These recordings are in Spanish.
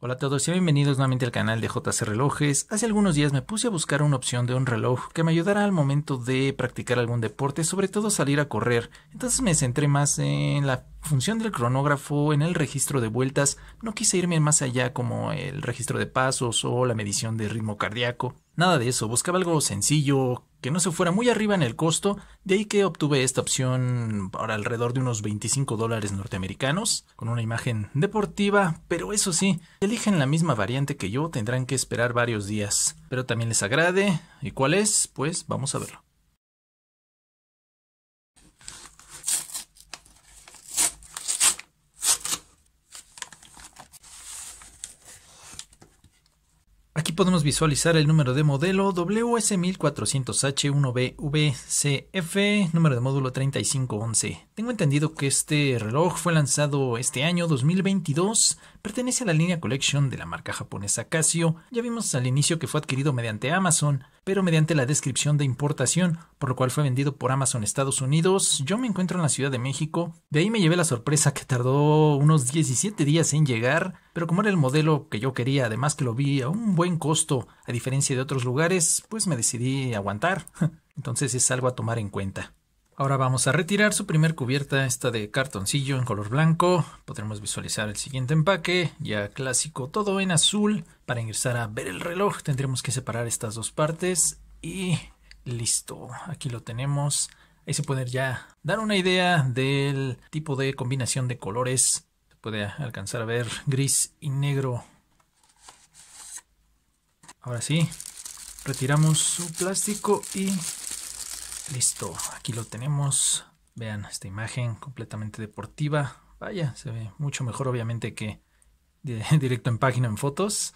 Hola a todos y bienvenidos nuevamente al canal de JC Relojes. Hace algunos días me puse a buscar una opción de un reloj que me ayudara al momento de practicar algún deporte, sobre todo salir a correr. Entonces me centré más en la función del cronógrafo, en el registro de vueltas, no quise irme más allá como el registro de pasos o la medición de ritmo cardíaco. Nada de eso, buscaba algo sencillo, que no se fuera muy arriba en el costo, de ahí que obtuve esta opción para alrededor de unos 25 dólares norteamericanos, con una imagen deportiva, pero eso sí, eligen la misma variante que yo, tendrán que esperar varios días. Pero también les agrade, ¿y cuál es? Pues vamos a verlo. podemos visualizar el número de modelo WS1400H1BVCF, número de módulo 3511. Tengo entendido que este reloj fue lanzado este año 2022, pertenece a la línea Collection de la marca japonesa Casio. Ya vimos al inicio que fue adquirido mediante Amazon, pero mediante la descripción de importación, por lo cual fue vendido por Amazon Estados Unidos. Yo me encuentro en la Ciudad de México. De ahí me llevé la sorpresa que tardó unos 17 días en llegar, pero como era el modelo que yo quería, además que lo vi a un buen costo, a diferencia de otros lugares, pues me decidí aguantar. Entonces es algo a tomar en cuenta. Ahora vamos a retirar su primer cubierta, esta de cartoncillo en color blanco. Podremos visualizar el siguiente empaque, ya clásico, todo en azul. Para ingresar a ver el reloj tendremos que separar estas dos partes y listo, aquí lo tenemos. Ahí se puede ya dar una idea del tipo de combinación de colores. Se puede alcanzar a ver gris y negro. Ahora sí, retiramos su plástico y Listo, aquí lo tenemos. Vean esta imagen completamente deportiva. Vaya, se ve mucho mejor obviamente que directo en página en fotos.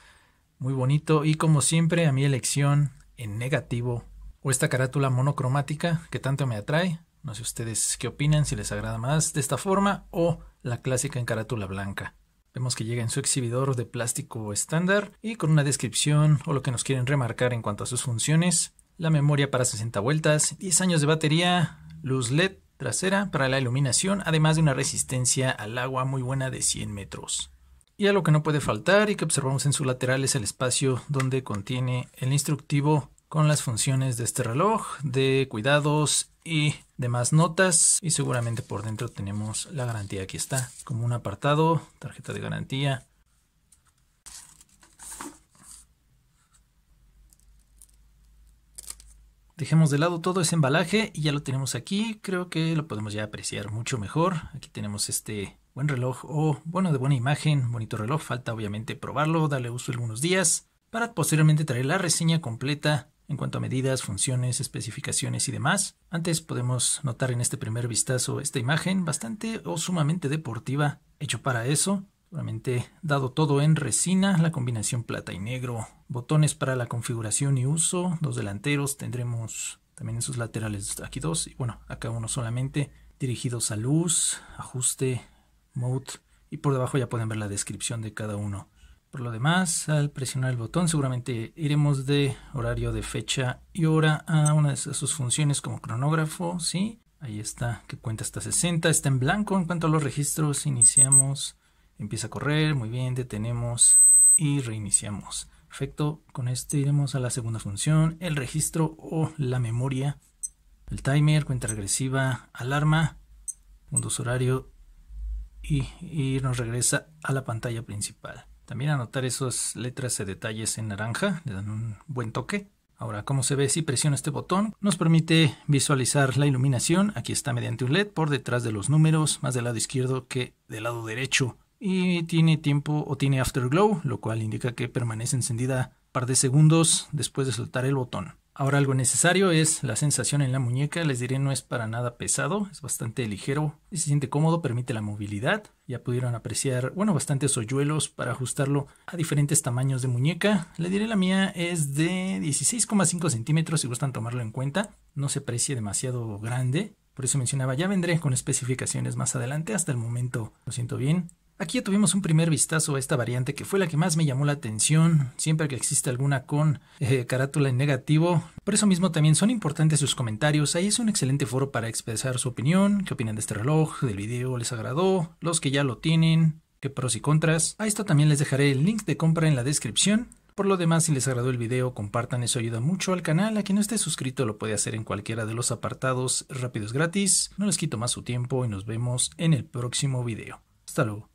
Muy bonito y como siempre a mi elección en negativo o esta carátula monocromática que tanto me atrae. No sé ustedes qué opinan, si les agrada más de esta forma o la clásica en carátula blanca. Vemos que llega en su exhibidor de plástico estándar y con una descripción o lo que nos quieren remarcar en cuanto a sus funciones la memoria para 60 vueltas, 10 años de batería, luz LED trasera para la iluminación, además de una resistencia al agua muy buena de 100 metros. Y a lo que no puede faltar y que observamos en su lateral es el espacio donde contiene el instructivo con las funciones de este reloj, de cuidados y demás notas. Y seguramente por dentro tenemos la garantía. Aquí está, como un apartado, tarjeta de garantía, Dejemos de lado todo ese embalaje y ya lo tenemos aquí. Creo que lo podemos ya apreciar mucho mejor. Aquí tenemos este buen reloj o, bueno, de buena imagen, bonito reloj. Falta obviamente probarlo, darle uso algunos días para posteriormente traer la reseña completa en cuanto a medidas, funciones, especificaciones y demás. Antes podemos notar en este primer vistazo esta imagen bastante o sumamente deportiva, hecho para eso. Seguramente dado todo en resina, la combinación plata y negro. Botones para la configuración y uso, dos delanteros, tendremos también en sus laterales aquí dos y bueno, acá uno solamente. Dirigidos a luz, ajuste, mode y por debajo ya pueden ver la descripción de cada uno. Por lo demás, al presionar el botón seguramente iremos de horario de fecha y hora a una de sus funciones como cronógrafo, ¿sí? Ahí está, que cuenta hasta 60, está en blanco en cuanto a los registros, iniciamos Empieza a correr, muy bien, detenemos y reiniciamos. Perfecto, con este iremos a la segunda función, el registro o la memoria, el timer, cuenta regresiva, alarma, puntos horario y, nos regresa a la pantalla principal. También anotar esas letras de detalles en naranja, le dan un buen toque. Ahora, como se ve si presiona este botón? Nos permite visualizar la iluminación. Aquí está mediante un LED por detrás de los números, más del lado izquierdo que del lado derecho y tiene tiempo o tiene afterglow, lo cual indica que permanece encendida un par de segundos después de soltar el botón. Ahora algo necesario es la sensación en la muñeca, les diré no es para nada pesado, es bastante ligero y se siente cómodo, permite la movilidad. Ya pudieron apreciar, bueno, bastantes hoyuelos para ajustarlo a diferentes tamaños de muñeca. Le diré la mía es de 16,5 centímetros si gustan tomarlo en cuenta, no se precie demasiado grande. Por eso mencionaba, ya vendré con especificaciones más adelante, hasta el momento lo siento bien. Aquí ya tuvimos un primer vistazo a esta variante que fue la que más me llamó la atención, siempre que existe alguna con eh, carátula en negativo. Por eso mismo también son importantes sus comentarios, ahí es un excelente foro para expresar su opinión, qué opinan de este reloj, del video, les agradó, los que ya lo tienen, qué pros y contras. A esto también les dejaré el link de compra en la descripción. Por lo demás, si les agradó el video, compartan, eso ayuda mucho al canal. A quien no esté suscrito lo puede hacer en cualquiera de los apartados rápidos gratis. No les quito más su tiempo y nos vemos en el próximo video. Hasta luego.